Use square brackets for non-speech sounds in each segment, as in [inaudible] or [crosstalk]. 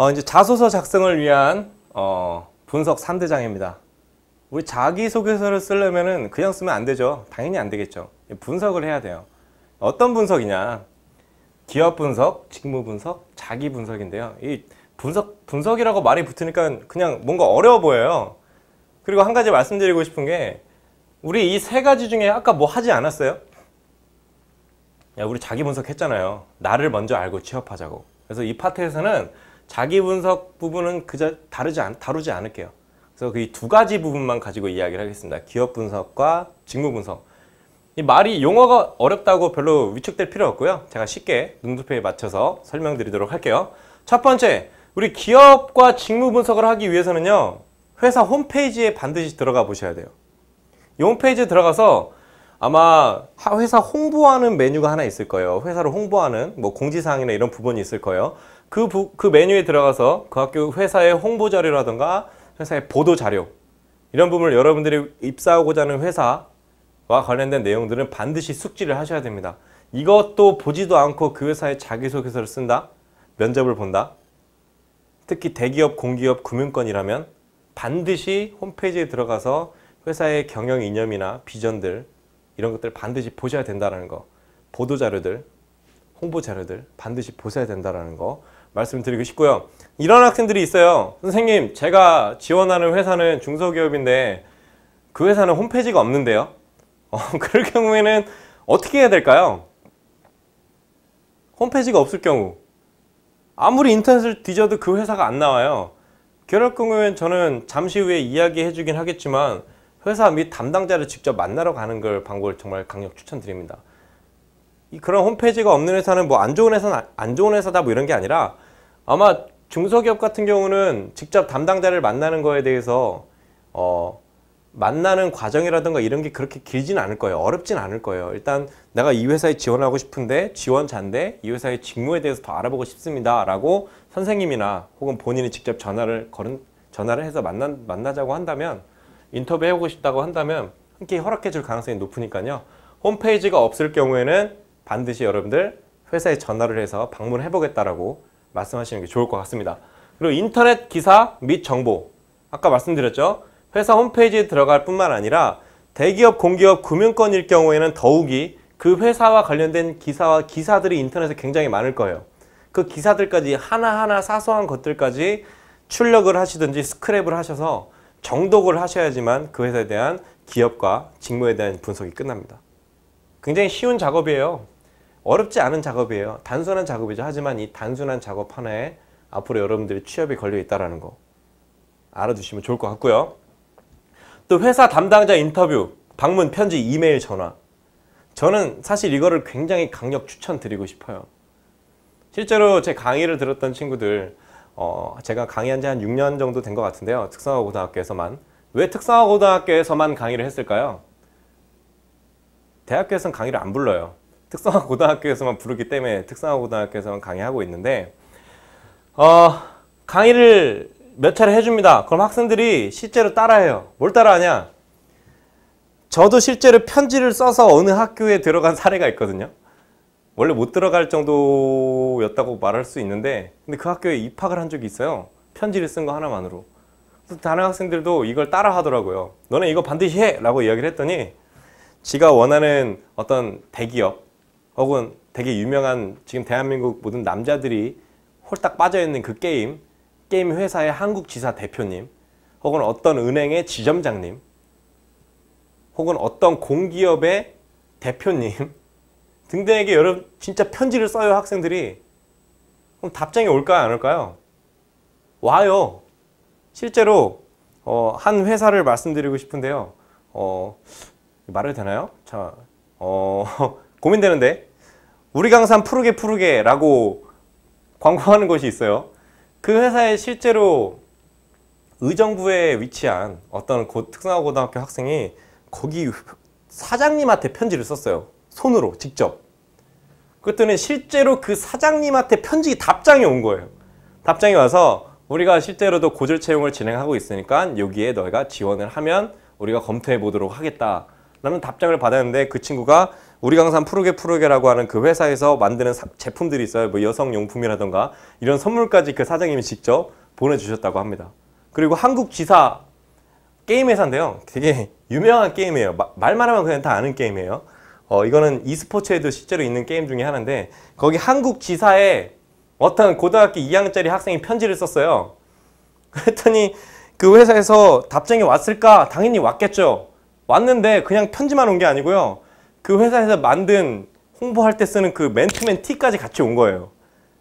어, 이제 자소서 작성을 위한 어, 분석 3대 장입니다. 우리 자기소개서를 쓰려면 그냥 쓰면 안 되죠. 당연히 안 되겠죠. 분석을 해야 돼요. 어떤 분석이냐? 기업 분석, 직무 분석, 자기 분석인데요. 이 분석 분석이라고 말이 붙으니까 그냥 뭔가 어려워 보여요. 그리고 한 가지 말씀드리고 싶은 게 우리 이 세 가지 중에 아까 뭐 하지 않았어요? 야, 우리 자기 분석했잖아요. 나를 먼저 알고 취업하자고. 그래서 이 파트에서는 자기 분석 부분은 그저 다르지 않, 다루지 않을게요. 그래서 그 두 가지 부분만 가지고 이야기를 하겠습니다. 기업 분석과 직무 분석. 이 말이 용어가 어렵다고 별로 위축될 필요 없고요. 제가 쉽게 눈두표에 맞춰서 설명드리도록 할게요. 첫 번째, 우리 기업과 직무 분석을 하기 위해서는요. 회사 홈페이지에 반드시 들어가 보셔야 돼요. 이 홈페이지에 들어가서 아마 회사 홍보하는 메뉴가 하나 있을 거예요. 회사를 홍보하는 뭐 공지사항이나 이런 부분이 있을 거예요. 그, 부, 그 메뉴에 들어가서 그 학교 회사의 홍보 자료라든가 회사의 보도 자료 이런 부분을 여러분들이 입사하고자 하는 회사와 관련된 내용들은 반드시 숙지를 하셔야 됩니다. 이것도 보지도 않고 그 회사의 자기소개서를 쓴다? 면접을 본다? 특히 대기업, 공기업, 금융권이라면 반드시 홈페이지에 들어가서 회사의 경영 이념이나 비전들 이런 것들 반드시 보셔야 된다는 거 보도 자료들, 홍보 자료들 반드시 보셔야 된다는 거 말씀드리고 싶고요. 이런 학생들이 있어요. 선생님, 제가 지원하는 회사는 중소기업인데 그 회사는 홈페이지가 없는데요. 어, [laughs] 그럴 경우에는 어떻게 해야 될까요? 홈페이지가 없을 경우 아무리 인터넷을 뒤져도 그 회사가 안 나와요. 그럴 경우엔 저는 잠시 후에 이야기해 주긴 하겠지만 회사 및 담당자를 직접 만나러 가는 걸 방법을 정말 강력 추천드립니다. 그런 홈페이지가 없는 회사는 뭐 안 좋은 회사는 안 좋은 회사다 뭐 이런 게 아니라 아마 중소기업 같은 경우는 직접 담당자를 만나는 거에 대해서 어, 만나는 과정이라든가 이런 게 그렇게 길진 않을 거예요. 어렵진 않을 거예요. 일단 내가 이 회사에 지원하고 싶은데 지원자인데 이 회사의 직무에 대해서 더 알아보고 싶습니다. 라고 선생님이나 혹은 본인이 직접 전화를 걸은 전화를 해서 만나, 만나자고 한다면 인터뷰 해보고 싶다고 한다면 함께 허락해 줄 가능성이 높으니까요. 홈페이지가 없을 경우에는 반드시 여러분들 회사에 전화를 해서 방문해 보겠다라고 말씀하시는 게 좋을 것 같습니다. 그리고 인터넷 기사 및 정보 아까 말씀드렸죠. 회사 홈페이지에 들어갈 뿐만 아니라 대기업, 공기업, 금융권일 경우에는 더욱이 그 회사와 관련된 기사와 기사들이 인터넷에 굉장히 많을 거예요. 그 기사들까지 하나하나 사소한 것들까지 출력을 하시든지 스크랩을 하셔서 정독을 하셔야지만 그 회사에 대한 기업과 직무에 대한 분석이 끝납니다. 굉장히 쉬운 작업이에요. 어렵지 않은 작업이에요. 단순한 작업이죠. 하지만 이 단순한 작업 하나에 앞으로 여러분들이 취업이 걸려 있다라는 거 알아두시면 좋을 것 같고요. 또 회사 담당자 인터뷰, 방문, 편지, 이메일, 전화. 저는 사실 이거를 굉장히 강력 추천드리고 싶어요. 실제로 제 강의를 들었던 친구들 어, 제가 강의한 지 한 6년 정도 된 것 같은데요. 특성화 고등학교에서만. 왜 특성화 고등학교에서만 강의를 했을까요? 대학교에서는 강의를 안 불러요. 특성화 고등학교에서만 부르기 때문에 특성화 고등학교에서만 강의하고 있는데 어, 강의를 몇 차례 해줍니다. 그럼 학생들이 실제로 따라해요. 뭘 따라하냐? 저도 실제로 편지를 써서 어느 학교에 들어간 사례가 있거든요. 원래 못 들어갈 정도였다고 말할 수 있는데 근데 그 학교에 입학을 한 적이 있어요. 편지를 쓴 거 하나만으로. 그래서 다른 학생들도 이걸 따라 하더라고요. 너네 이거 반드시 해! 라고 이야기를 했더니 지가 원하는 어떤 대기업, 혹은 되게 유명한 지금 대한민국 모든 남자들이 홀딱 빠져있는 그 게임 게임 회사의 한국 지사 대표님 혹은 어떤 은행의 지점장님 혹은 어떤 공기업의 대표님 [laughs] 등등에게 여러분 진짜 편지를 써요 학생들이 그럼 답장이 올까요 안 올까요? 와요 실제로 어, 한 회사를 말씀드리고 싶은데요 어, 말해도 되나요? 자, 어, [laughs] 고민되는데 우리 강산 푸르게 푸르게라고 광고하는 곳이 있어요. 그 회사에 실제로 의정부에 위치한 어떤 특성화고등학교 학생이 거기 사장님한테 편지를 썼어요. 손으로 직접. 그랬더니 실제로 그 사장님한테 편지 답장이 온 거예요. 답장이 와서 우리가 실제로도 고졸 채용을 진행하고 있으니까 여기에 너희가 지원을 하면 우리가 검토해 보도록 하겠다. 라는 답장을 받았는데 그 친구가 우리 강산 푸르게 푸르게라고 하는 그 회사에서 만드는 사, 제품들이 있어요. 뭐 여성 용품이라던가 이런 선물까지 그 사장님이 직접 보내주셨다고 합니다. 그리고 한국 지사 게임 회사인데요. 되게 유명한 게임이에요. 마, 말만 하면 그냥 다 아는 게임이에요. 어, 이거는 e스포츠에도 실제로 있는 게임 중에 하나인데 거기 한국 지사에 어떤 고등학교 2학년짜리 학생이 편지를 썼어요. 그랬더니 그 회사에서 답장이 왔을까? 당연히 왔겠죠. 왔는데 그냥 편지만 온 게 아니고요. 그 회사에서 만든 홍보할 때 쓰는 그 맨투맨 티까지 같이 온 거예요.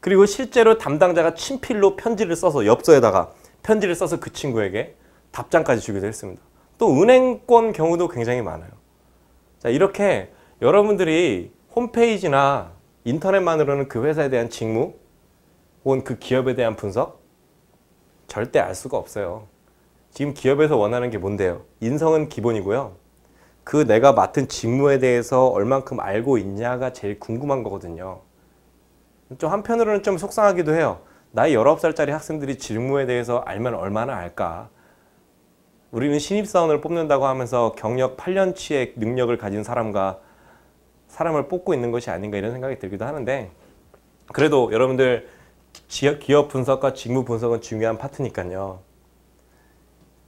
그리고 실제로 담당자가 친필로 편지를 써서 엽서에다가 편지를 써서 그 친구에게 답장까지 주기도 했습니다. 또 은행권 경우도 굉장히 많아요. 자 이렇게 여러분들이 홈페이지나 인터넷만으로는 그 회사에 대한 직무 혹은 그 기업에 대한 분석 절대 알 수가 없어요. 지금 기업에서 원하는 게 뭔데요? 인성은 기본이고요. 그 내가 맡은 직무에 대해서 얼만큼 알고 있냐가 제일 궁금한 거거든요. 좀 한편으로는 좀 속상하기도 해요. 나이 19살짜리 학생들이 직무에 대해서 알면 얼마나 알까? 우리는 신입사원을 뽑는다고 하면서 경력 8년치의 능력을 가진 사람과 사람을 뽑고 있는 것이 아닌가 이런 생각이 들기도 하는데 그래도 여러분들 기업 분석과 직무 분석은 중요한 파트니까요.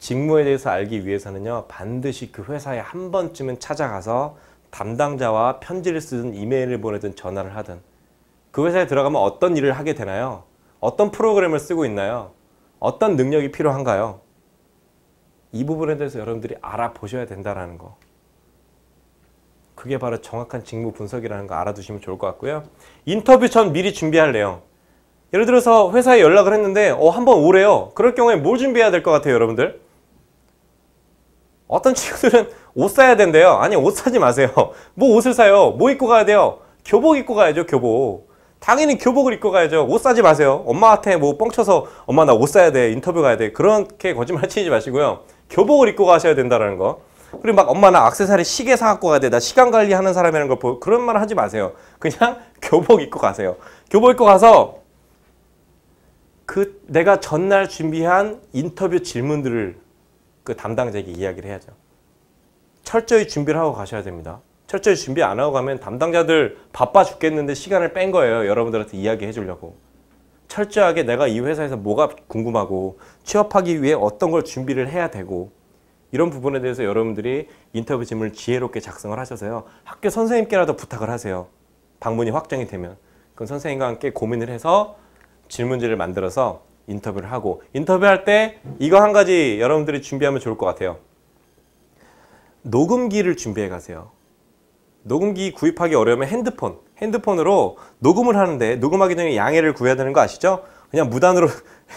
직무에 대해서 알기 위해서는요 반드시 그 회사에 한 번쯤은 찾아가서 담당자와 편지를 쓰든 이메일을 보내든 전화를 하든 그 회사에 들어가면 어떤 일을 하게 되나요? 어떤 프로그램을 쓰고 있나요? 어떤 능력이 필요한가요? 이 부분에 대해서 여러분들이 알아보셔야 된다라는 거 그게 바로 정확한 직무 분석이라는 거 알아두시면 좋을 것 같고요 인터뷰 전 미리 준비할 내용 예를 들어서 회사에 연락을 했는데 어 한 번 오래요 그럴 경우에 뭘 준비해야 될 것 같아요 여러분들? 어떤 친구들은 옷 사야 된대요. 아니 옷 사지 마세요. [laughs] 뭐 옷을 사요? 뭐 입고 가야 돼요? 교복 입고 가야죠 교복. 당연히 교복을 입고 가야죠. 옷 사지 마세요. 엄마한테 뭐 뻥쳐서 엄마 나 옷 사야 돼. 인터뷰 가야 돼. 그렇게 거짓말 치지 마시고요. 교복을 입고 가셔야 된다는 거. 그리고 막 엄마 나 악세사리 시계 사갖고 가야 돼. 나 시간 관리하는 사람이라는 걸 보... 그런 말 하지 마세요. 그냥 [laughs] 교복 입고 가세요. 교복 입고 가서 그 내가 전날 준비한 인터뷰 질문들을 그 담당자에게 이야기를 해야죠. 철저히 준비를 하고 가셔야 됩니다. 철저히 준비 안 하고 가면 담당자들 바빠 죽겠는데 시간을 뺀 거예요. 여러분들한테 이야기해 주려고. 철저하게 내가 이 회사에서 뭐가 궁금하고 취업하기 위해 어떤 걸 준비를 해야 되고 이런 부분에 대해서 여러분들이 인터뷰 질문을 지혜롭게 작성을 하셔서요. 학교 선생님께라도 부탁을 하세요. 방문이 확정이 되면. 그럼 선생님과 함께 고민을 해서 질문지를 만들어서 인터뷰를 하고 인터뷰할 때 이거 한 가지 여러분들이 준비하면 좋을 것 같아요. 녹음기를 준비해 가세요. 녹음기 구입하기 어려우면 핸드폰, 핸드폰으로 녹음을 하는데 녹음하기 전에 양해를 구해야 되는 거 아시죠? 그냥 무단으로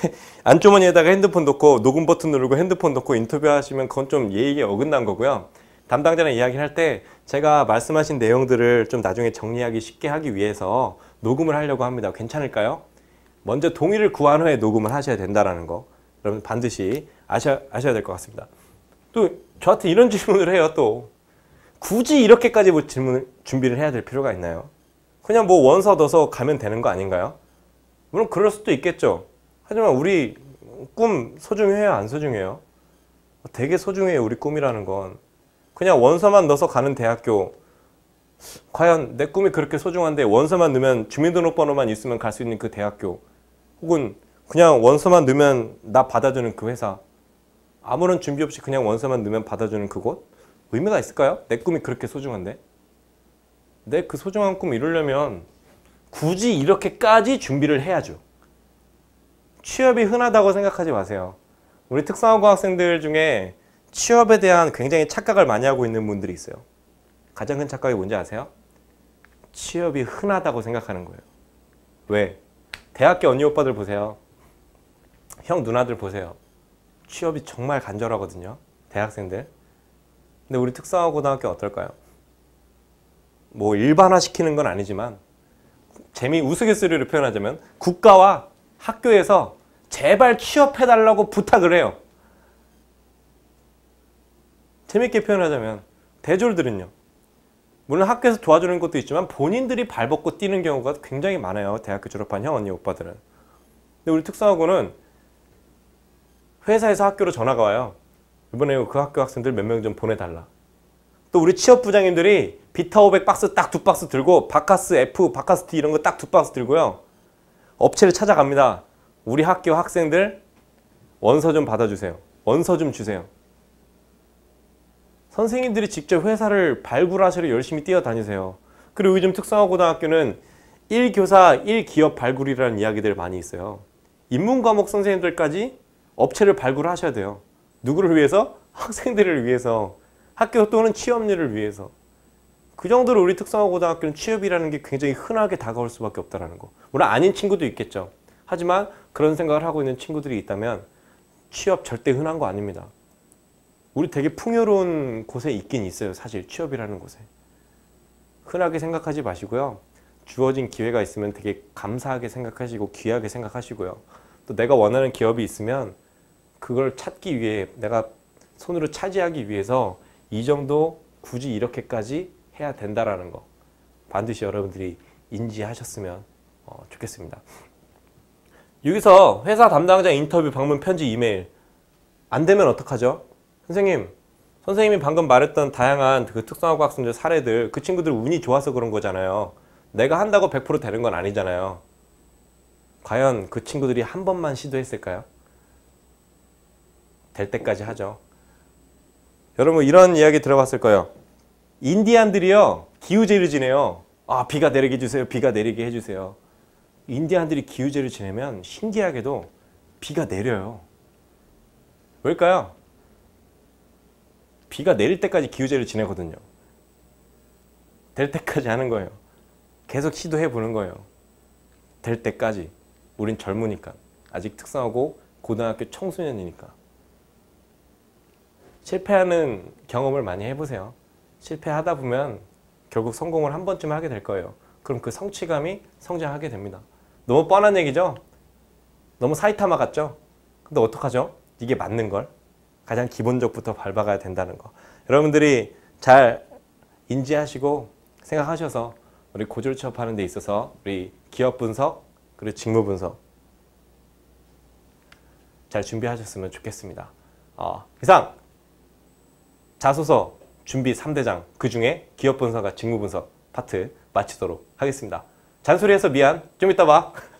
[laughs] 안주머니에다가 핸드폰 놓고 녹음 버튼 누르고 핸드폰 놓고 인터뷰하시면 그건 좀 예의에 어긋난 거고요. 담당자랑 이야기를 할 때 제가 말씀하신 내용들을 좀 나중에 정리하기 쉽게 하기 위해서 녹음을 하려고 합니다. 괜찮을까요? 먼저 동의를 구한 후에 녹음을 하셔야 된다라는 거 여러분 반드시 아셔, 아셔야 될 것 같습니다. 또 저한테 이런 [laughs] 질문을 해요 또 굳이 이렇게까지 뭐 질문을 준비를 해야 될 필요가 있나요? 그냥 뭐 원서 넣어서 가면 되는 거 아닌가요? 물론 그럴 수도 있겠죠. 하지만 우리 꿈 소중해요 안 소중해요? 되게 소중해요 우리 꿈이라는 건 그냥 원서만 넣어서 가는 대학교 과연 내 꿈이 그렇게 소중한데 원서만 넣으면 주민등록번호만 있으면 갈 수 있는 그 대학교 혹은 그냥 원서만 넣으면 나 받아주는 그 회사 아무런 준비 없이 그냥 원서만 넣으면 받아주는 그곳 의미가 있을까요? 내 꿈이 그렇게 소중한데 내 그 소중한 꿈 이루려면 굳이 이렇게까지 준비를 해야죠 취업이 흔하다고 생각하지 마세요 우리 특성화고 학생들 중에 취업에 대한 굉장히 착각을 많이 하고 있는 분들이 있어요 가장 큰 착각이 뭔지 아세요? 취업이 흔하다고 생각하는 거예요 왜? 대학교 언니 오빠들 보세요. 형 누나들 보세요. 취업이 정말 간절하거든요. 대학생들. 근데 우리 특성화 고등학교 어떨까요? 뭐 일반화시키는 건 아니지만 재미 우스갯소리로 표현하자면 국가와 학교에서 제발 취업해달라고 부탁을 해요. 재밌게 표현하자면 대졸들은요. 물론 학교에서 도와주는 것도 있지만 본인들이 발벗고 뛰는 경우가 굉장히 많아요. 대학교 졸업한 형, 언니, 오빠들은. 근데 우리 특성화고는 회사에서 학교로 전화가 와요. 이번에 그 학교 학생들 몇 명 좀 보내달라. 또 우리 취업 부장님들이 비타 500 박스 딱 두 박스 들고 바카스 F, 바카스 T 이런 거 딱 두 박스 들고요. 업체를 찾아갑니다. 우리 학교 학생들 원서 좀 받아주세요. 원서 좀 주세요. 선생님들이 직접 회사를 발굴하시러 열심히 뛰어다니세요. 그리고 요즘 특성화고등학교는 1교사 1기업 발굴이라는 이야기들 많이 있어요. 인문과목 선생님들까지 업체를 발굴하셔야 돼요. 누구를 위해서? 학생들을 위해서. 학교 또는 취업률을 위해서. 그 정도로 우리 특성화고등학교는 취업이라는 게 굉장히 흔하게 다가올 수밖에 없다는 거. 물론 아닌 친구도 있겠죠. 하지만 그런 생각을 하고 있는 친구들이 있다면 취업 절대 흔한 거 아닙니다. 우리 되게 풍요로운 곳에 있긴 있어요. 사실 취업이라는 곳에. 흔하게 생각하지 마시고요. 주어진 기회가 있으면 되게 감사하게 생각하시고 귀하게 생각하시고요. 또 내가 원하는 기업이 있으면 그걸 찾기 위해 내가 손으로 차지하기 위해서 이 정도 굳이 이렇게까지 해야 된다라는 거 반드시 여러분들이 인지하셨으면 어, 좋겠습니다. 여기서 회사 담당자 인터뷰 방문 편지 이메일 안 되면 어떡하죠? 선생님, 선생님이 방금 말했던 다양한 그 특성화고 학생들 사례들 그 친구들 운이 좋아서 그런 거잖아요. 내가 한다고 100% 되는 건 아니잖아요. 과연 그 친구들이 한 번만 시도했을까요? 될 때까지 하죠. 여러분 이런 이야기 들어봤을 거예요. 인디안들이요. 기우제를 지내요. 아 비가 내리게 해주세요. 비가 내리게 해주세요. 인디안들이 기우제를 지내면 신기하게도 비가 내려요. 왜일까요? 비가 내릴 때까지 기우제를 지내거든요. 될 때까지 하는 거예요. 계속 시도해 보는 거예요. 될 때까지. 우린 젊으니까. 아직 특성하고 고등학교 청소년이니까. 실패하는 경험을 많이 해보세요. 실패하다 보면 결국 성공을 한 번쯤 하게 될 거예요. 그럼 그 성취감이 성장하게 됩니다. 너무 뻔한 얘기죠? 너무 사이타마 같죠? 근데 어떡하죠? 이게 맞는 걸? 가장 기본적부터 밟아가야 된다는 거. 여러분들이 잘 인지하시고 생각하셔서 우리 고졸 취업하는 데 있어서 우리 기업 분석 그리고 직무 분석 잘 준비하셨으면 좋겠습니다. 어, 이상 자소서 준비 3대장 그 중에 기업 분석과 직무 분석 파트 마치도록 하겠습니다. 잔소리해서 미안. 좀 이따 봐. [laughs]